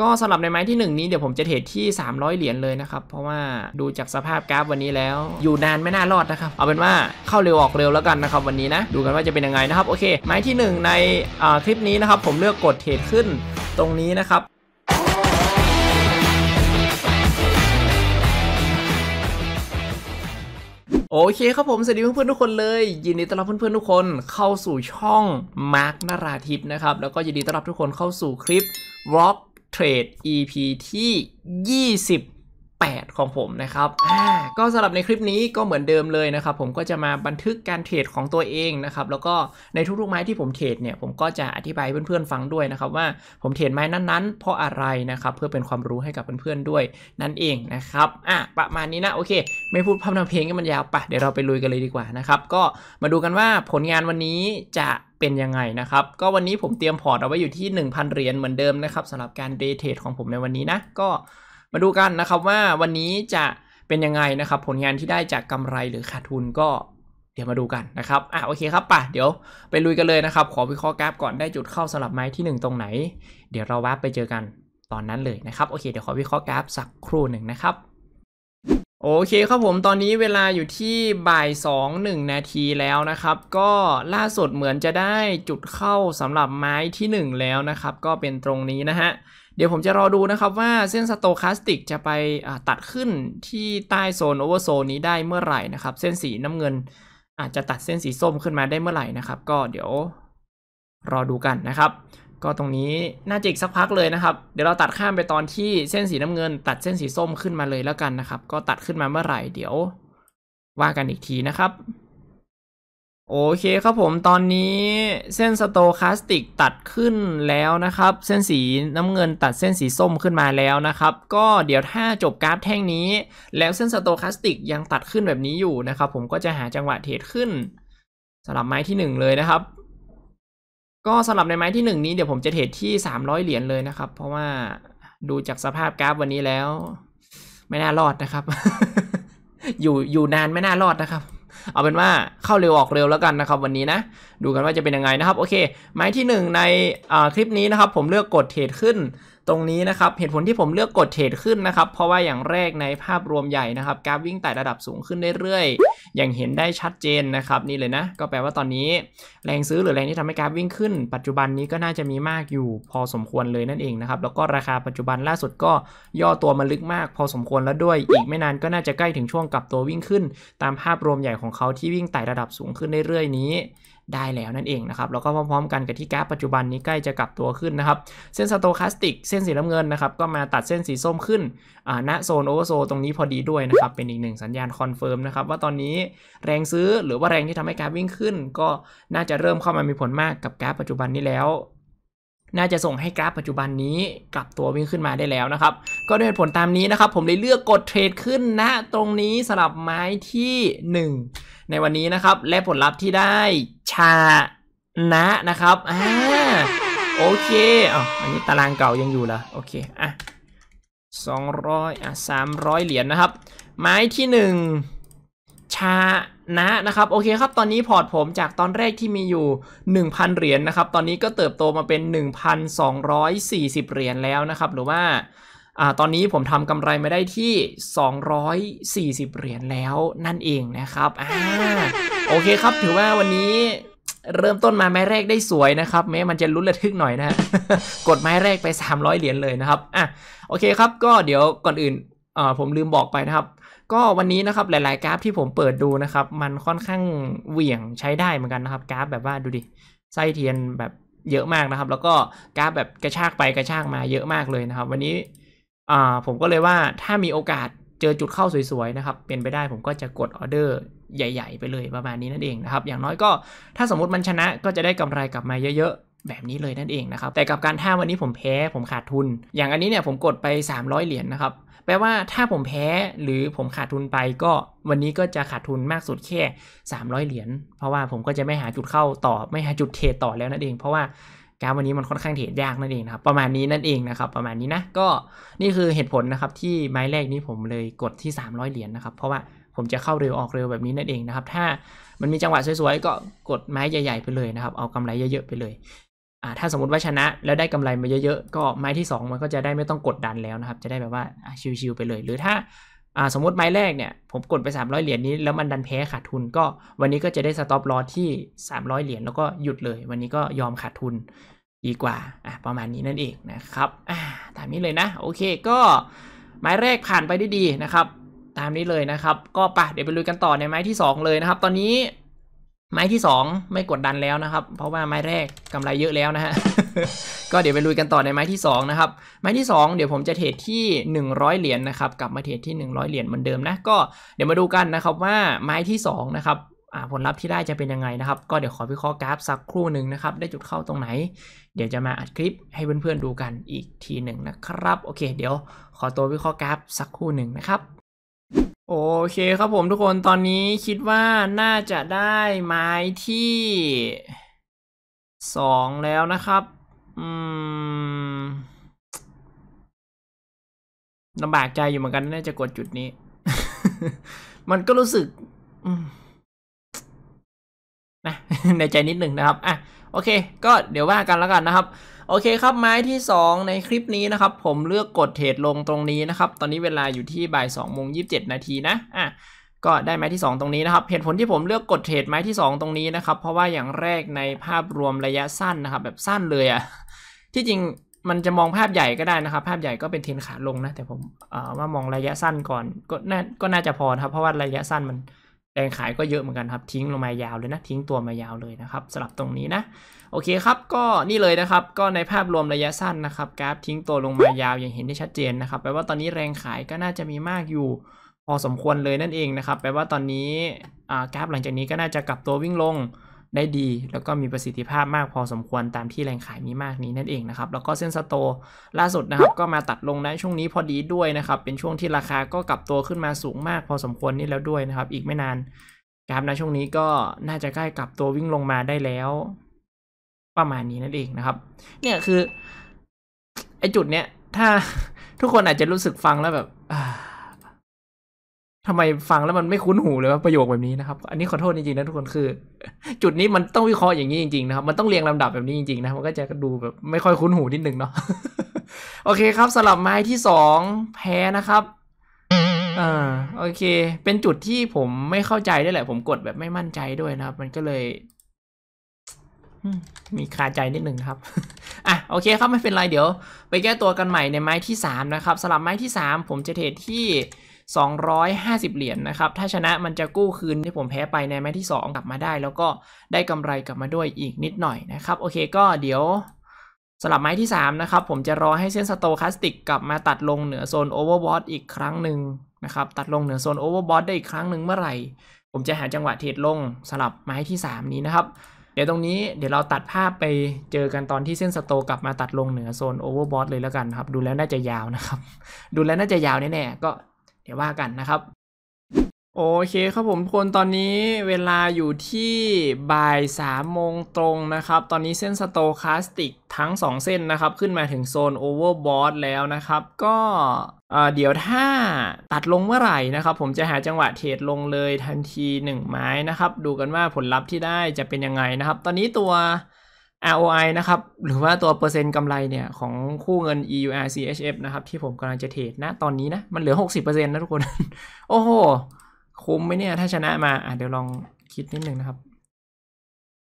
ก็สำหรับในไม้ที่1นี้เดี๋ยวผมจะเทรดที่ 300 เหรียญเลยนะครับ เพราะว่าดูจากสภาพกราฟวันนี้แล้ว อยู่นานไม่น่ารอดนะครับ เอาเป็นว่าเข้าเร็วออกเร็วแล้วกันนะครับ วันนี้นะ ดูกันว่าจะเป็นยังไงนะครับโอเคไม้ที่ 1 ในคลิปนี้นะครับ ผมเลือกกดเทรดขึ้นตรงนี้นะครับ โอเคครับผมสวัสดีเพื่อนๆทุกคนเลย ยินดีต้อนรับเพื่อนๆทุกคนเข้าสู่ช่องมาร์กนาราทิพนะครับแล้วก็ยินดีต้อนรับทุกคนเข้าสู่คลิปวอล์กเทรด EP ที่20 8 ของผมนะครับก็สำหรับในคลิปนี้ก็เหมือนเดิมเลยนะครับ ผมก็จะมาบันทึกการเทรดของตัวเองนะครับ แล้วก็ในทุกๆไม้ที่ผมเทรดเนี่ย ผมก็จะอธิบายเพื่อนๆฟังด้วยนะครับว่าผมเทรดไม้นั้นๆ เพราะอะไรนะครับ เพื่อเป็นความรู้ให้กับเพื่อนๆด้วยนั่นเองนะครับ อ่ะประมาณนี้นะโอเค ไม่พูดพร่ำทำเพลงให้มันยาวปะ เดี๋ยวเราไปลุยกันเลยดีกว่านะครับ ก็มาดูกันว่าผลงานวันนี้จะเป็นยังไงนะครับ ก็วันนี้ผมเตรียมพอร์ตเอาไว้อยู่ที่ 1,000เหรียญเหมือนเดิมนะครับสำหรับการเดทเทรดของผมในวันนี้นะก็มาดูกันนะครับว่าวันนี้จะเป็นยังไงนะครับ ผลงานที่ได้จากกำไรหรือขาดทุน ก็เดี๋ยวมาดูกันนะครับอ่ะโอเคครับป่ะเดี๋ยว ไปลุยกันเลยนะครับขอวิเคราะห์กราฟ ก่อนได้จุดเข้าสลับไม้ที่ 1 ตรงไหน เดี๋ยวเราวับไปเจอกันตอนนั้นเลยนะครับโอเคเดี๋ยวขอวิเคราะห์กราฟสักครู่หนึ่งนะครับ โอเคครับผม ตอนนี้เวลาอยู่ที่บ่าย 2 1 นาทีแล้วนะครับ ก็ล่าสุดเหมือนจะได้จุดเข้าสำหรับไม้ที่ 1 แล้วนะครับ ก็เป็นตรงนี้นะฮะเดี๋ยวผมจะรอดูนะครับ ว่าเส้นสโตคาสติก จะไปตัดขึ้นที่ใต้โซนโอเวอร์โซนนี้ได้เมื่อไหร่นะครับ เส้นสีน้ำเงิน อาจจะตัดเส้นสีส้มขึ้นมาได้เมื่อไหร่นะครับ ก็เดี๋ยวรอดูกันนะครับ ก็ตรงนี้น่าจะอีกสักพักเลยนะครับ เดี๋ยวเราตัดข้ามไปตอนที่เส้นสีน้ำเงิน ตัดเส้นสีส้มขึ้นมาเลยแล้วกันนะครับ ก็ตัดขึ้นมาเมื่อไหร่ เดี๋ยวว่ากันอีกทีนะครับโอเคครับผมตอนนี้เส้นสโตคาสติกตัดขึ้นแล้วนะครับ เส้นสีน้ำเงินตัดเส้นสีส้มขึ้นมาแล้วนะครับ ก็เดี๋ยวถ้าจบกราฟแท่งนี้ แล้วเส้นสโตคาสติกยังตัดขึ้นแบบนี้อยู่นะครับ ผมก็จะหาจังหวะเทรดขึ้นสำหรับไม้ที่หนึ่งเลยนะครับ ก็สำหรับในไม้ที่หนึ่งนี้เดี๋ยวผมจะเทรดที่สามร้อยเหรียญเลยนะครับ เพราะว่าดูจากสภาพกราฟวันนี้แล้ว ไม่น่ารอดนะครับ อยู่อยู่นานไม่น่ารอดนะครับเอาเป็นว่าเข้าเร็วออกเร็วแล้วกันนะครับวันนี้นะ ดูกันว่าจะเป็นยังไงนะครับโอเคไม้ที่ 1 ในคลิปนี้นะครับผมเลือกกดเทรดขึ้นตรงนี้นะครับเหตุผลที่ผมเลือกกดเทรดขึ้นนะครับเพราะว่าอย่างแรกในภาพรวมใหญ่นะครับกราฟวิ่งไต่ระดับสูงขึ้นเรื่อยๆ อย่างเห็นได้ชัดเจนนะครับนี่เลยนะ ก็แปลว่าตอนนี้แรงซื้อหรือแรงที่ทำให้กราฟวิ่งขึ้น ปัจจุบันนี้ก็น่าจะมีมากอยู่ พอสมควรเลยนั่นเองนะครับแล้วก็ราคาปัจจุบันล่าสุดก็ย่อตัวมาลึกมาก พอสมควรแล้วด้วยอีกไม่นานก็น่าจะใกล้ถึงช่วงกลับตัววิ่งขึ้น ตามภาพรวมใหญ่ของเขาที่วิ่งไต่ระดับสูงขึ้นเรื่อยๆนี้ได้แล้วนั่นเองนะครับแล้วก็พร้อมๆกันกับที่กราฟปัจจุบันนี้ใกล้จะกลับตัวขึ้นนะครับ เส้นสโตคาสติก เส้นสีน้ำเงินนะครับ ก็มาตัดเส้นสีส้มขึ้นณโซนโอเวอร์โซตรงนี้พอดีด้วยนะครับ เป็นอีกหนึ่งสัญญาณคอนเฟิร์มนะครับ ว่าตอนนี้แรงซื้อหรือว่าแรงที่ทำให้กราฟวิ่งขึ้นก็น่าจะเริ่มเข้ามามีผลมากกับกราฟปัจจุบันนี้แล้วน่าจะส่งให้กราฟปัจจุบันนี้กลับตัววิ่งขึ้นมาได้แล้วนะครับ ก็ด้วยผลตามนี้นะครับ ผมเลยเลือกกดเทรดขึ้นนะ ตรงนี้สลับไม้ที่ 1 ในวันนี้นะครับ และผลลัพธ์ที่ได้ชานะนะครับอ่าโอเคอ๋ออันนี้ตารางเก่ายังอยู่เหรอโอเคอ่ะสองร้อยอ่ะสามร้อยเหรียญนะครับ ไม้ที่หนึ่งชานะนะครับ โอเคครับตอนนี้พอร์ตผมจากตอนแรกที่มีอยู่ 1,000เหรียญนนะครับ ตอนนี้ก็เติบโตมาเป็น 1,240เหรียญแล้วนะครับหรือว่า ตอนนี้ผมทำกำไรมาได้ที่ 240เหรียญแล้วนั่นเองนะครับอโอเคครับถือว่าวันนี้เริ่มต้นมาไม้แรกได้สวยนะครับแม้มันจะลุ้นระทึกหน่อยนะกดไม้แรกไป 300เหรียญเลยนะครับอ่ะโอเคครับก็เดี๋ยวก่อนอื่นผมลืมบอกไปนะครับก็วันนี้นะครับหลายๆ กราฟที่ผมเปิดดูนะครับ มันค่อนข้างเหวี่ยงใช้ได้เหมือนกันนะครับกราฟแบบว่าดูดิไส้เทียนแบบเยอะมากนะครับแล้วก็กราฟแบบกระชากไปกระชากมาเยอะมากเลยนะครับ วันนี้ผมก็เลยว่าถ้ามีโอกาสเจอจุดเข้าสวยๆนะครับ เป็นไปได้ผมก็จะกดออเดอร์ใหญ่ๆไปเลยประมาณนี้นั่นเองนะครับอย่างน้อยก็ถ้าสมมติมันชนะก็จะได้กำไรกลับมาเยอะๆแบบนี้เลยนั่นเองนะครับแต่กับการถ้าวันนี้ผมแพ้ผมขาดทุน อย่างอันนี้เนี่ยผมกดไป 300 เหรียญนนะครับ แปลว่าถ้าผมแพ้หรือผมขาดทุนไปก็วันนี้ก็จะขาดทุนมากสุดแค่ 300 เหรียญเพราะว่าผมก็จะไม่หาจุดเข้าต่อ ไม่หาจุดเทรดต่อแล้วนั่นเอง เพราะว่าการวันนี้มันค่อนข้างเทรดยากนั่นเองนะครับ ประมาณนี้นั่นเองนะครับประมาณนี้นะก็นี่คือเหตุผลนะครับที่ไม้แรกนี้ผมเลยกดที่300เหรียญนนะครับเพราะว่าผมจะเข้าเร็วออกเร็วแบบนี้นั่นเองนะครับถ้ามันมีจังหวะสวยๆก็กดไม้ใหญ่ๆไปเลยนะครับเอากำไรเยอะๆไปเลยอ่าถ้าสมมติว่าชนะแล้วได้กำไรมาเยอะๆก็ไม้ที่ 2 มันก็จะได้ไม่ต้องกดดันแล้วนะครับ จะได้แบบว่าชิวๆไปเลย หรือถ้าอ่าสมมติไม้แรกเนี่ยผมกดไป 300เหรียญนี้แล้วมันดันแพ้ขาดทุนก็วันนี้ก็จะได้สต็อปลอที่ 300 เหรียญแล้วก็หยุดเลย วันนี้ก็ยอมขาดทุนดีกว่าอ่ะประมาณนี้นั่นเองนะครับอ่าตามนี้เลยนะ โอเคก็ ไม้แรกผ่านไปได้ดีนะครับ ตามนี้เลยนะครับ ก็ปะเดี๋ยวไปลุยกันต่อในไม้ที่ 2 เลยนะครับ ตอนนี้ไม้ที่ 2 ไม่กดดันแล้วนะครับ เพราะว่าไม้แรกกำไรเยอะแล้วนะฮะก็เดี๋ยวไปลุยกันต่อในไม้ที่2นะครับไม้ที่ 2 เดี๋ยวผมจะเทรดที่ 100 เหรียญนะครับกลับมาเทรดที่ 100เหรียญเหมือนเดิมนะ ก็เดี๋ยวมาดูกันนะครับว่าไม้ที่2นะครับผลลัพธ์ที่ได้จะเป็นยังไงนะครับก็เดี๋ยวขอวิเคราะห์กราฟสักครู่หนึ่งนะครับได้จุดเข้าตรงไหน เดี๋ยวจะมาอัดคลิปให้ เพื่อนๆดูกันอีกทีหนึ่งนะครับโอเค เดี๋ยวขอตัววิเคราะห์กราฟสักครู่หนึ่งนะครับโอเคครับผมทุกคนตอนนี้คิดว่าน่าจะได้ไม้ที่ สองแล้วนะครับ อืมลำบากใจอยู่เหมือนกัน น่าจะกดจุดนี้ มันก็รู้สึกนะในใจนิดหนึ่งนะครับ อ่ะ โอเค ก็เดี๋ยวว่ากันแล้วกันนะครับโอเคครับไม้ที่2ในคลิปนี้นะครับผมเลือกกดเทรดลงตรงนี้นะครับตอนนี้เวลาอยู่ที่บ่ายสองโมงยีนาทีนะอ่ะก็ได้ไม้ที่2ตรงนี้นะครับเหตุผลที่ผมเลือกกดเทรดไม้ที่2 ตรงนี้นะครับเพราะว่าอย่างแรกในภาพรวมระยะสั้นนะครับแบบสั้นเลยอะที่จริงมันจะมองภาพใหญ่ก็ได้นะครับภาพใหญ่ก็เป็นเทนขาลงนะแต่ผมว่ามองระยะสั้นก่อนก็น่าก็น่าจะพอครับเพราะว่าระยะสั้นมันแรงขายก็เยอะเหมือนกันครับทิ้งลงมายาวเลยนะทิ้งตัวมายาวเลยนะครับสลับตรงนี้นะ โอเคครับก็นี่เลยนะครับ ก็ในภาพรวมระยะสั้นนะครับกราฟทิ้งตัวลงมายาวอย่างเห็นได้ชัดเจนนะครับแปลว่าตอนนี้แรงขายก็น่าจะมีมากอยู่พอสมควรเลยนั่นเองนะครับแปลว่าตอนนี้กราฟหลังจากนี้ก็น่าจะกลับตัววิ่งลงได้ดีแล้วก็มีประสิทธิภาพมากพอสมควรตามที่แรงขายมีมากนี้นั่นเองนะครับ แล้วก็เส้นสโตล่าสุดนะครับ ก็มาตัดลงในช่วงนี้พอดีด้วยนะครับ เป็นช่วงที่ราคาก็กลับตัวขึ้นมาสูงมาก พอสมควรนี่แล้วด้วยนะครับ อีกไม่นานครับนช่วงนี้ก็น่าจะใกล้กลับตัววิ่งลงมาได้แล้ว ประมาณนี้นั่นเองนะครับ เนี่ยคือไอจุดเนี้ยถ้าทุกคนอาจจะรู้สึกฟังแล้วแบบทำไมฟังแล้วมันไม่คุ้นหูเลยว่าประโยคแบบนี้นะครับ อันนี้ขอโทษจริงๆ นะทุกคนคือ จุดนี้มันต้องวิเคราะห์อย่างนี้จริงๆนะครับ มันต้องเรียงลำดับแบบนี้จริงๆนะ มันก็จะดูแบบ ไม่ค่อยคุ้นหูนิดนึงเนาะโอเคครับสลับไม้ที่สองแพ้นะครับอ่าโอเค เป็นจุดที่ผมไม่เข้าใจด้วยแหละ ผมกดแบบไม่มั่นใจด้วยนะครับ มันก็เลยมีคาใจนิดหนึ่งครับอ่ะโอเค ครับไม่เป็นไรเดี๋ยว ไปแก้ตัวกันใหม่ในไม้ที่สามนะครับสลับไม้ที่สามผมจะเทรดที่250เหรียญนนะครับ ถ้าชนะมันจะกู้คืนที่ผมแพ้ไปในแมตที่ 2 กลับมาได้ แล้วก็ได้กำไรกลับมาด้วยอีกนิดหน่อยนะครับ โอเคก็เดี๋ยวสลับไม้ที่3นะครับผมจะรอให้เส้นสโตคัสติกกลับมาตัดลงเหนือโซนโอเวอร์บอทอีกครั้งหนึ่งนะครับตัดลงเหนือโซนโอเวอร์บอทได้อีกครั้งหนึ่งเมื่อไหร่ ผมจะหาจังหวะเทรดลงสลับไม้ที่ 3 นี้นะครับเดี๋ยวตรงนี้เดี๋ยวเราตัดภาพไปเจอกันตอนที่เส้นสโตกลับมาตัดลงเหนือโซนโอเวอร์บอทเลยแล้วกันครับดูแล้วน่าจะยาวนะครับดูแล้วน่าจะยาวแน่ๆก็เดี๋ยวว่ากันนะครับ โอเคครับผมทุกคนตอนนี้เวลาอยู่ที่บ่ายสามโมงตรงนะครับ ตอนนี้เส้นสโตคาสติกทั้ง 2 เส้นนะครับ ขึ้นมาถึงโซนโอเวอร์บอทแล้วนะครับ ก็เดี๋ยวถ้าตัดลงเมื่อไหร่นะครับ ผมจะหาจังหวะเทรดลงเลยทันที 1 ไม้นะครับ ดูกันว่าผลลัพธ์ที่ได้จะเป็นยังไงนะครับ ตอนนี้ตัว ROI นะครับ หรือว่าตัวเปอร์เซ็นต์กำไรเนี่ยของคู่เงิน EUR CHF นะครับที่ผมกำลังจะเทรดนะตอนนี้นะ มันเหลือ 60%นะทุกคน โอ้โห คุ้มไหมเนี่ย ถ้าชนะมาอ่ะเดี๋ยวลองคิดนิดนึงนะครับ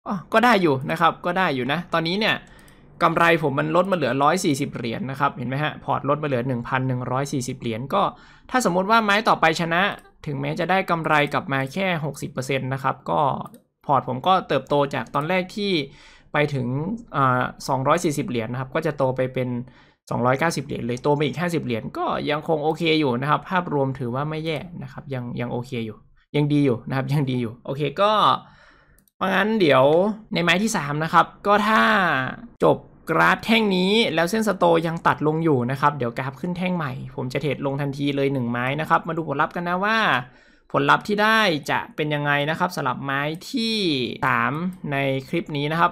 อ๋อก็ได้อยู่นะครับ ก็ได้อยู่นะตอนนี้เนี่ยกำไรผมมันลดมาเหลือ 140เหรียญนนะครับ เห็นไหมฮะพอร์ตลดมาเหลือ 1,140เหรียญก็ ถ้าสมมติว่าไม้ต่อไปชนะ ถึงแม้จะได้กำไรกลับมาแค่60%นะครับก็พอร์ตผมก็เติบโตจากตอนแรกที่ไปถึงสองร้อยสี่สิบเหรียญนะครับ ก็จะโตไปเป็น290เหรียญเลย โตไปอีก 50 เหรียญ ก็ยังคงโอเคอยู่นะครับ ภาพรวมถือว่าไม่แย่นะครับ ยังยังโอเคอยู่ ยังดีอยู่นะครับ ยังดีอยู่ โอเค ก็เพราะงั้นเดี๋ยวในไม้ที่3นะครับ ก็ถ้าจบกราฟแท่งนี้ แล้วเส้นสโตยังตัดลงอยู่นะครับ เดี๋ยวกราฟขึ้นแท่งใหม่ ผมจะเทรดลงทันทีเลย 1 ไม้นะครับ มาดูผลลัพธ์กันนะว่า ผลลัพธ์ที่ได้จะเป็นยังไงนะครับสำหรับไม้ที่ 3 ในคลิปนี้นะครับ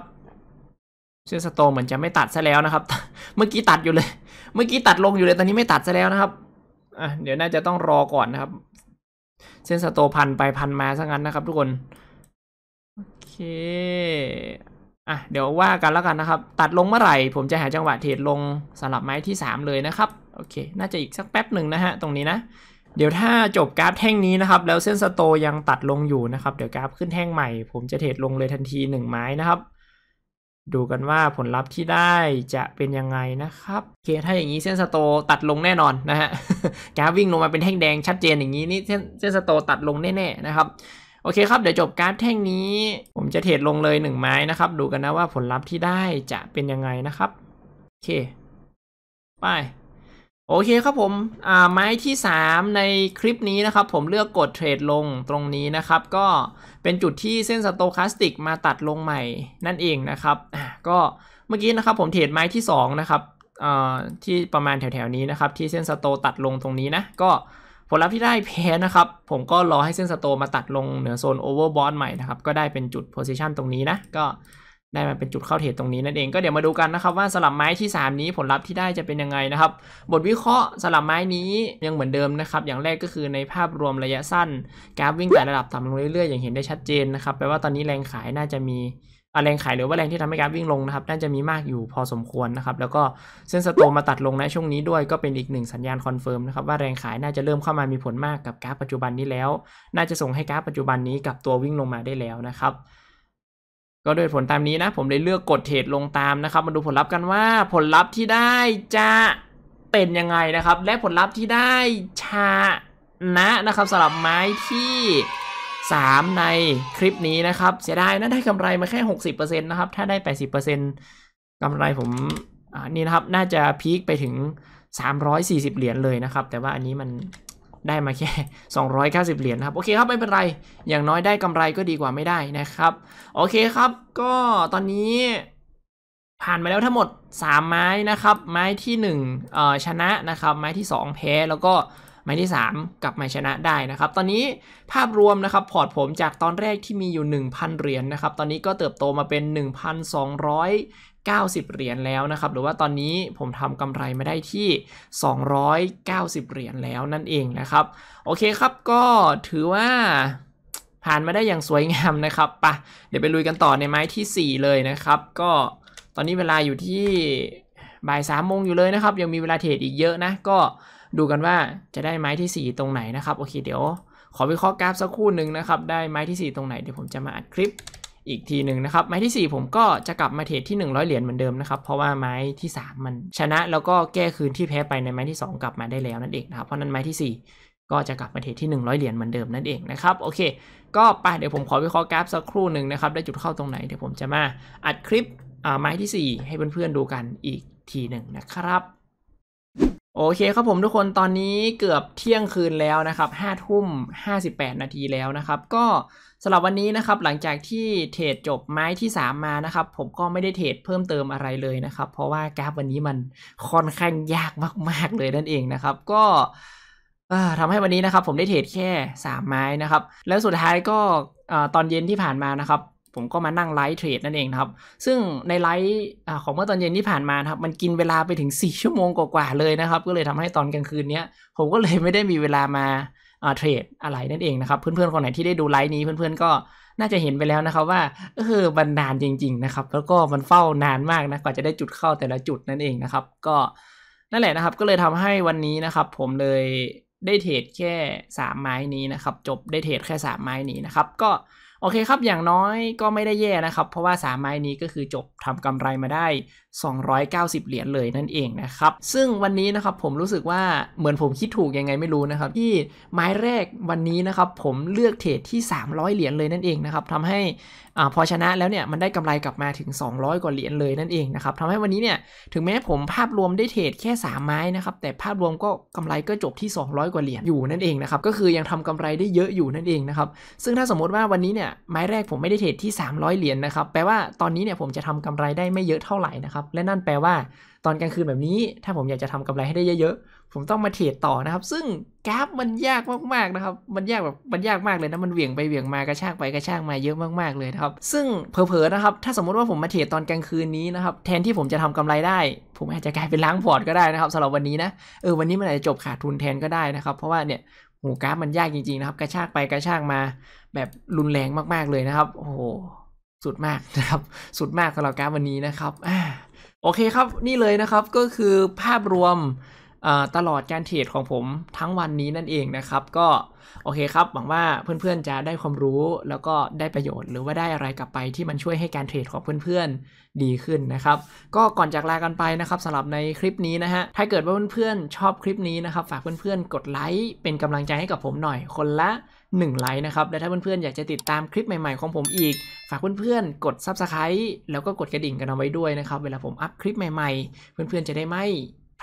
เสื้อสโตเหมือนจะไม่ตัดซะแล้วนะครับ เมื่อกี้ตัดอยู่เลย เมื่อกี้ตัดลงอยู่เลย ตอนนี้ไม่ตัดซะแล้วนะครับ อ่ะเดี๋ยวน่าจะต้องรอก่อนนะครับ เส้นสโตพันไปพันมาซะงั้นนะครับทุกคน โอเค อ่ะ เดี๋ยวว่ากันแล้วกันนะครับ ตัดลงเมื่อไหร่ ผมจะหาจังหวะเทรดลงสำหรับไม้ที่สามเลยนะครับ โอเค น่าจะอีกสักแป๊บหนึ่งนะฮะตรงนี้นะ เดี๋ยวถ้าจบกราฟแท่งนี้นะครับ แล้วเส้นสโตยังตัดลงอยู่นะครับ เดี๋ยวกราฟขึ้นแท่งใหม่ ผมจะเทรดลงเลยทันทีหนึ่งไม้นะครับดูกันว่าผลลัพธ์ที่ได้จะเป็นยังไงนะครับ เคถ้าอย่างนี้เส้นสโตตัดลงแน่นอนนะฮะกราฟวิ่งลงมาเป็นแท่งแดงชัดเจนอย่างนี้นี่เส้นเส้นสโตตัดลงแน่ๆนะครับ โอเคครับ เดี๋ยวจบกราฟแท่งนี้ ผมจะเทรดลงเลย1ไม้นะครับ ดูกันนะว่าผลลัพธ์ที่ได้จะเป็นยังไงนะครับโอเคไปโอเคครับผมอ่าไม้ที่ 3 ในคลิปนี้นะครับผมเลือกกดเทรดลงตรงนี้นะครับก็เป็นจุดที่เส้นสโตคาสติกมาตัดลงใหม่นั่นเองนะครับก็เมื่อกี้นะครับผมเทรดไม้ที่2นะครับที่ประมาณแถวๆนี้นะครับที่เส้นสโตตัดลงตรงนี้นะก็ผลลัพธ์ที่ได้แพ้นะครับผมก็รอให้เส้นสโตมาตัดลงเหนือโซนโอเวอร์บอทใหม่นะครับก็ได้เป็นจุดโพซิชันตรงนี้นะก็ได้มาเป็นจุดเข้าเทรดตรงนี้นั่นเองก็เดี๋ยวมาดูกันนะครับว่าสลับไม้ที่ 3 นี้ผลลัพธ์ที่ได้จะเป็นยังไงนะครับบทวิเคราะห์สลับไม้นี้ยังเหมือนเดิมนะครับอย่างแรกก็คือในภาพรวมระยะสั้นกราฟวิ่งแต่ระดับต่ำลงเรื่อยๆอย่างเห็นได้ชัดเจนนะครับแปลว่าตอนนี้แรงขายน่าจะมีแรงขายหรือว่าแรงที่ทำให้กราฟวิ่งลงนะครับน่าจะมีมากอยู่พอสมควรนะครับแล้วก็เส้นสโตมาตัดลงในช่วงนี้ด้วยก็เป็นอีกหนึ่งสัญญาณคอนเฟิร์มนะครับว่าแรงขายน่าจะเริ่มเข้ามามีผลมากกับกราฟปัจจุบันนี้แล้ว น่าจะส่งให้กราฟปัจจุบันนี้กับตัววิ่งลงมาได้แล้วนะครับก็ด้วยผลตามนี้นะผมเลยเลือกกดเทรดลงตามนะครับ มาดูผลลัพธ์กันว่าผลลัพธ์ที่ได้จะเป็นยังไงนะครับ และผลลัพธ์ที่ได้ชานะนะครับสำหรับไม้ที่ 3 ในคลิปนี้นะครับ เสียดายนะได้กำไรมาแค่ 60%นะครับถ้าได้ 80%กำไรผมนี่นะครับน่าจะพีคไปถึง 340 เหรียญเลยนะครับ แต่ว่าอันนี้มันได้มาแค่ 290 เหรียญครับโอเคครับไม่เป็นไร อย่างน้อยได้กำไรก็ดีกว่าไม่ได้นะครับ โอเคครับก็ตอนนี้ผ่านไปแล้วทั้งหมด 3 ไม้นะครับ ไม้ที่1เอ่อชนะนะครับไม้ที่ 2 แพ้แล้วก็ไม้ที่ 3 กลับมาชนะได้นะครับ ตอนนี้ภาพรวมนะครับพอร์ตผมจากตอนแรกที่มีอยู่ 1,000 เหรียญนะครับตอนนี้ก็เติบโตมาเป็น 1,200 90เหรียญแล้วนะครับหรือว่าตอนนี้ผมทำกำไรไม่ได้ที่ 290เหรียญแล้วนั่นเองนะครับ โอเคครับก็ถือว่า ผ่านมาได้อย่างสวยงามนะครับปะเดี๋ยวไปลุยกันต่อในไม้ที่ 4 เลยนะครับ ก็ตอนนี้เวลาอยู่ที่บ่ายสามโมงอยู่เลยนะครับยังมีเวลาเทรดอีกเยอะนะก็ดูกันว่าจะได้ไม้ที่ 4 ตรงไหนนะครับโอเค เดี๋ยว ขอวิเคราะห์กราฟสักครู่หนึ่งนะครับได้ไม้ที่ 4 ตรงไหนเดี๋ยวผมจะมาอัดคลิปอีกทีหนึ่งนะครับไม้ที่ 4 ผมก็จะกลับมาเทรดที่ 100 เหรียญเหมือนเดิมนะครับเพราะว่าไม้ที่ 3 มันชนะแล้วก็แก้คืนที่แพ้ไปในไม้ที่ 2 กลับมาได้แล้วนั่นเองนะครับเพราะนั้นไม้ที่4ก็จะกลับมาเทรดที่100เหรียญเหมือนเดิมนั่นเองนะครับโอเค ก็ไปเดี๋ยวผมขอวิเคราะห์กราฟสักครู่หนึ่งนะครับได้จุดเข้าตรงไหนเดี๋ยวผมจะมาอัดคลิปไม้ที่ 4 ให้เพื่อนๆ ดูกันอีกทีหนึ่งนะครับโอเคครับผมทุกคนตอนนี้เกือบเที่ยงคืนแล้วนะครับห้าทุ่มห้าสิบแปดนาทีแล้วนะครับ ก็สำหรับวันนี้นะครับ หลังจากที่เทรดจบไม้ที่ 3 มานะครับผมก็ไม่ได้เทรดเพิ่มเติมอะไรเลยนะครับ เพราะว่า กราฟวันนี้มันค่อนข้างยากมากๆเลยนั่นเองนะครับก็ทำให้วันนี้นะครับ ผมได้เทรดแค่ 3 ไม้นะครับ แล้วสุดท้ายก็ตอนเย็นที่ผ่านมานะครับผมก็มานั่งไลฟ์เทรดนั่นเองครับซึ่งในไลฟ์ของเมื่อตอนเย็นที่ผ่านมาครับมันกินเวลาไปถึง 4 ชั่วโมงกว่าๆเลยนะครับ ก็เลยทำให้ตอนกลางคืนเนี้ย ผมก็เลยไม่ได้มีเวลามาเทรดอะไรนั่นเองนะครับเพื่อนๆคนไหนที่ได้ดูไลฟ์นี้เพื่อนๆก็น่าจะเห็นไปแล้วนะครับว่าเออมันนานจริงๆนะครับแล้วก็มันเฝ้านานมากนะกว่าจะได้จุดเข้าแต่ละจุดนั่นเองนะครับก็นั่นแหละนะครับก็เลยทำให้วันนี้นะครับ ผมเลยได้เทรดแค่3ไม้นี้นะครับ จบได้เทรดแค่3ไม้นี้นะครับก็โอเคครับ อย่างน้อยก็ไม่ได้แย่นะครับ เพราะว่าสามไม้นี้ก็คือจบทำกำไรมาได้290เหรียญเลยนั่นเองนะครับซึ่งวันนี้นะครับผมรู้สึกว่าเหมือนผมคิดถูกยังไงไม่รู้นะครับ ที่ไม้แรกวันนี้นะครับ ผมเลือกเทรดที่ 300 เหรียญเลยนั่นเองนะครับทำให้อพอชนะแล้วเนี่ย มันได้กำไรกลับมาถึง 200 กว่าเหรียญเลยนั่นเองนะครับทำให้วันนี้เนี่ย ถึงแม้ผมภาพรวมได้เทรดแค่ 3 ไม้นะครับ แต่ภาพรวมก็กำไรก็จบที่ 200 กว่าเหรียญอยู่นั่นเองนะครับก็คือยังทำกำไรได้เยอะอยู่นั่นเองนะครับซึ่งถ้าสมมติว่าวันนี้เนี่ยไม้แรกผมไม่ได้เทรดที่ 300เหรียญนะครับแปลว่าตอนนี้เนี่ยผมจะทำกำไรได้ไม่เยอะเท่าไหร่นะครับับและนั่นแปลว่า ตอนกลางคืนแบบนี้ถ้าผมอยากจะทำกำไรให้ได้เยอะๆ ผมต้องมาเทรดต่อนะครับ ซึ่งกราฟมันยากมากๆนะครับ มันยากแบบมันยากมากเลยนะมันเหวี่ยงไปเหวี่ยงมากระชากไปกระชากมาเยอะมากๆเลยนะครับซึ่งเผลอๆนะครับถ้าสมมติว่าผมมาเทรดตอนกลางคืนนี้นะครับแทนที่ผมจะทำกำไรได้ ผมอาจจะกลายเป็นล้างพอร์ตก็ได้นะครับสำหรับวันนี้นะ เออวันนี้มันอาจจะจบขาดทุนแทนก็ได้นะครับเพราะว่าเนี่ยโหกราฟมันยากจริงๆนะครับ กระชากไปกระชากมา แบบรุนแรงมากๆเลยนะครับ โอ้โหสุดมากนะครับสุดมากสำหรับกราฟวันนี้นะครับโอเคครับนี่เลยนะครับก็คือภาพรวมตลอดการเทรดของผมทั้งวันนี้นั่นเองนะครับก็โอเคครับหวังว่าเพื่อนๆจะได้ความรู้แล้วก็ได้ประโยชน์ หรือว่าได้อะไรกลับไปที่มันช่วยให้การเทรดของเพื่อนๆดีขึ้นนะครับก็ก่อนจากลากันไปนะครับสำหรับในคลิปนี้นะฮะถ้าเกิดว่าเพื่อนๆ ชอบคลิปนี้นะครับ ฝากเพื่อนๆกดไลค์เป็นกำลังใจให้กับผมหน่อยคนละ1 ไลค์นะครับ และถ้าเพื่อนๆ อยากจะติดตามคลิปใหม่ๆ ของผมอีก ฝากเพื่อนๆ กด Subscribe แล้วก็กดกระดิ่งกันเอาไว้ด้วยนะครับ เวลาผมอัพคลิปใหม่ๆ เพื่อนๆ จะได้ไม่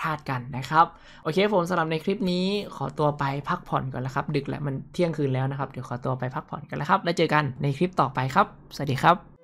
พลาดกันนะครับ โอเคผมสำหรับในคลิปนี้ขอตัวไปพักผ่อนก่อนแล้วครับ ดึกแล้วมันเที่ยงคืนแล้วนะครับ เดี๋ยวขอตัวไปพักผ่อนกันแล้วครับ แล้วเจอกันในคลิปต่อไปครับ สวัสดีครับ